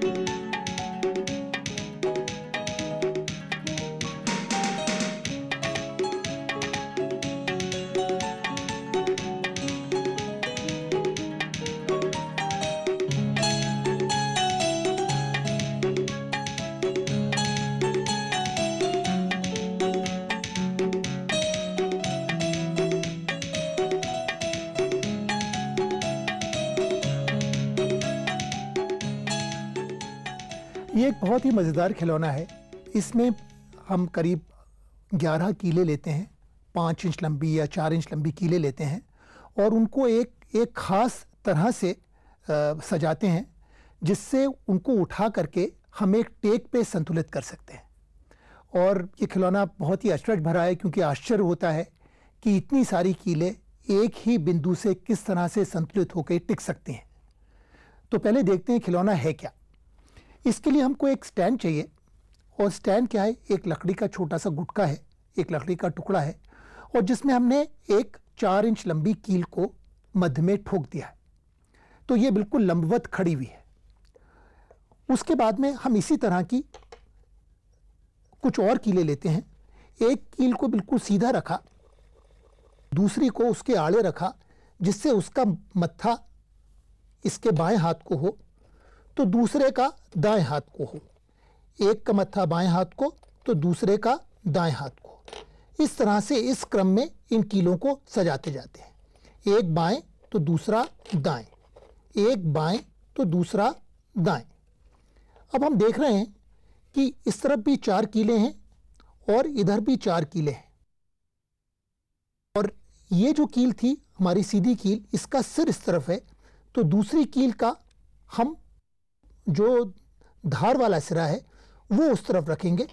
Thank you. ये एक बहुत ही मज़ेदार खिलौना है इसमें हम करीब 11 कीले लेते हैं पाँच इंच लंबी या चार इंच लंबी कीले लेते हैं और उनको एक एक ख़ास तरह से आ, सजाते हैं जिससे उनको उठा करके हम एक टेक पे संतुलित कर सकते हैं और ये खिलौना बहुत ही अचरज भरा है क्योंकि आश्चर्य होता है कि इतनी सारी कीले एक ही बिंदु से किस तरह से संतुलित होकर टिक सकते हैं तो पहले देखते हैं खिलौना है क्या इसके लिए हमको एक स्टैंड चाहिए और स्टैंड क्या है एक लकड़ी का छोटा सा गुटका है एक लकड़ी का टुकड़ा है और जिसमें हमने एक चार इंच लंबी कील को मध्य में ठोक दिया है तो ये बिल्कुल लंबवत खड़ी हुई है उसके बाद में हम इसी तरह की कुछ और कीले लेते हैं एक कील को बिल्कुल सीधा रखा दूसरी को उसके आड़े रखा जिससे उसका मत्था इसके बाएं हाथ को हो तो दूसरे का दाएं हाथ को हो एक का मत्था बाएं हाथ को तो दूसरे का दाएं हाथ को इस तरह से इस क्रम में इन कीलों को सजाते जाते हैं एक बाएं तो दूसरा दाएं एक बाएं तो दूसरा दाएं अब हम देख रहे हैं कि इस तरफ भी चार कीले हैं और इधर भी चार कीले हैं और ये जो कील थी हमारी सीधी कील इसका सिर इस तरफ है तो दूसरी कील का हम जो धार वाला सिरा है वो उस तरफ रखेंगे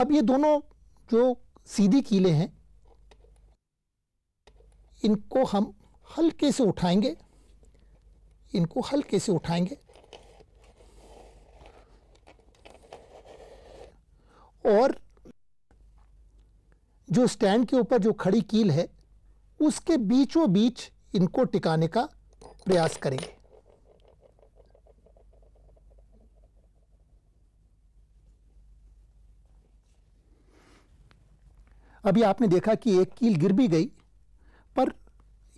अब ये दोनों जो सीधी कीले हैं इनको हम हल्के से उठाएंगे इनको हल्के से उठाएंगे और जो स्टैंड के ऊपर जो खड़ी कील है उसके बीचों बीच इनको टिकाने का प्रयास करेंगे अभी आपने देखा कि एक कील गिर भी गई पर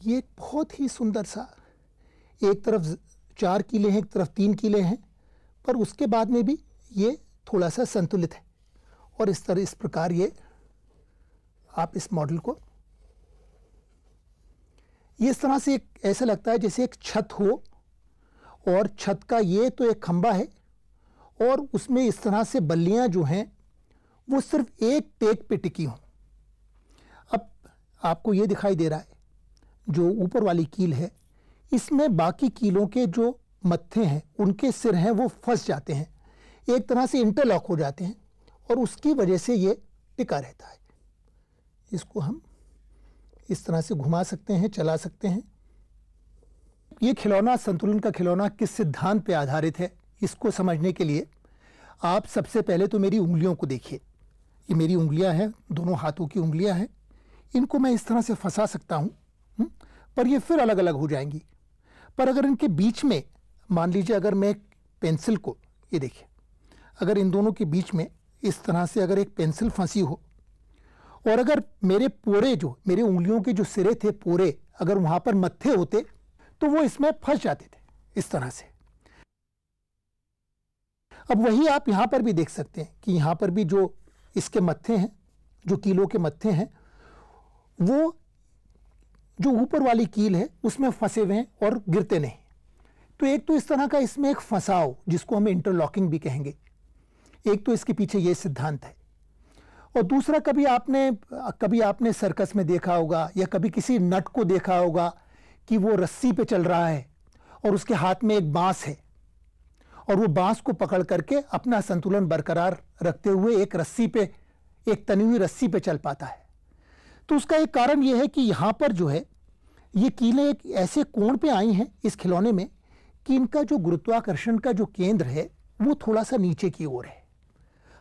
ये बहुत ही सुंदर सा एक तरफ चार कीले हैं एक तरफ तीन कीले हैं पर उसके बाद में भी ये थोड़ा सा संतुलित है और इस तरह इस प्रकार ये आप इस मॉडल को ये इस तरह से एक ऐसा लगता है जैसे एक छत हो और छत का ये तो एक खंबा है और उसमें इस तरह से बल्लियाँ जो हैं वो सिर्फ एक टेक पे टिकी हों आपको ये दिखाई दे रहा है जो ऊपर वाली कील है इसमें बाकी कीलों के जो मत्थे हैं उनके सिर हैं वो फंस जाते हैं एक तरह से इंटरलॉक हो जाते हैं और उसकी वजह से ये टिका रहता है इसको हम इस तरह से घुमा सकते हैं चला सकते हैं ये खिलौना संतुलन का खिलौना किस सिद्धांत पर आधारित है इसको समझने के लिए आप सबसे पहले तो मेरी उंगलियों को देखिए ये मेरी उंगलियां हैं दोनों हाथों की उंगलियां हैं इनको मैं इस तरह से फंसा सकता हूँ हम्म? पर ये फिर अलग अलग हो जाएंगी पर अगर इनके बीच में मान लीजिए अगर मैं एक पेंसिल को ये देखिए अगर इन दोनों के बीच में इस तरह से अगर एक पेंसिल फंसी हो और अगर मेरे पूरे जो मेरे उंगलियों के जो सिरे थे पूरे अगर वहाँ पर मत्थे होते तो वो इसमें फंस जाते थे इस तरह से अब वही आप यहाँ पर भी देख सकते हैं कि यहाँ पर भी जो इसके मत्थे हैं जो कीलों के मत्थे हैं वो जो ऊपर वाली कील है उसमें फंसे हुए हैं और गिरते नहीं तो एक तो इस तरह का इसमें एक फंसाव जिसको हम इंटरलॉकिंग भी कहेंगे एक तो इसके पीछे ये सिद्धांत है और दूसरा कभी आपने कभी आपने सर्कस में देखा होगा या कभी किसी नट को देखा होगा कि वो रस्सी पे चल रहा है और उसके हाथ में एक बांस है और वो बांस को पकड़ करके अपना संतुलन बरकरार रखते हुए एक रस्सी पे एक तनी हुई रस्सी पे चल पाता है तो उसका एक कारण ये है कि यहाँ पर जो है ये कीलें एक ऐसे कोण पे आई हैं इस खिलौने में कि इनका जो गुरुत्वाकर्षण का जो केंद्र है वो थोड़ा सा नीचे की ओर है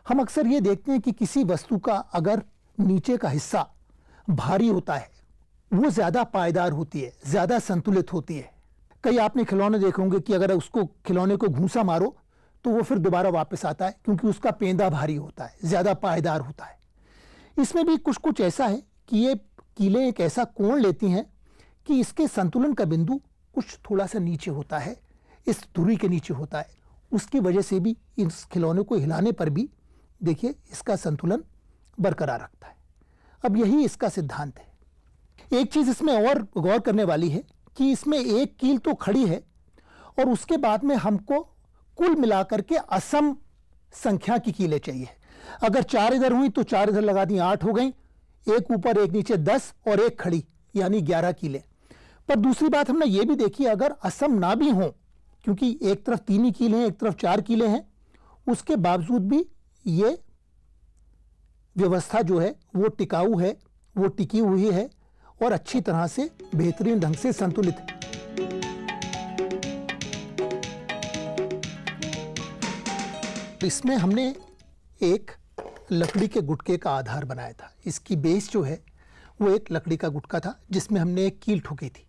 हम अक्सर ये देखते हैं कि किसी वस्तु का अगर नीचे का हिस्सा भारी होता है वो ज़्यादा पायदार होती है ज़्यादा संतुलित होती है कई आपने खिलौने देखे होंगे कि अगर उसको खिलौने को घूसा मारो तो वो फिर दोबारा वापस आता है क्योंकि उसका पेंदा भारी होता है ज़्यादा पायदार होता है इसमें भी कुछ कुछ ऐसा है कि ये कीलें एक ऐसा कोण लेती हैं कि इसके संतुलन का बिंदु कुछ थोड़ा सा नीचे होता है इस धुरी के नीचे होता है उसकी वजह से भी इस खिलौने को हिलाने पर भी देखिए इसका संतुलन बरकरार रखता है अब यही इसका सिद्धांत है एक चीज़ इसमें और गौर करने वाली है कि इसमें एक कील तो खड़ी है और उसके बाद में हमको कुल मिलाकर के असम संख्या की कीलें चाहिए अगर चार इधर हुई तो चार इधर लगा दी आठ हो गई एक ऊपर एक नीचे दस और एक खड़ी यानी ग्यारह किले पर दूसरी बात हमने ये भी देखी अगर असम ना भी हो क्योंकि एक तरफ तीन ही किले हैं एक तरफ चार किले हैं उसके बावजूद भी ये व्यवस्था जो है वो टिकाऊ है वो टिकी हुई है और अच्छी तरह से बेहतरीन ढंग से संतुलित है इसमें हमने एक लकड़ी के गुटके का आधार बनाया था इसकी बेस जो है वो एक लकड़ी का गुटका था जिसमें हमने एक कील ठोकी थी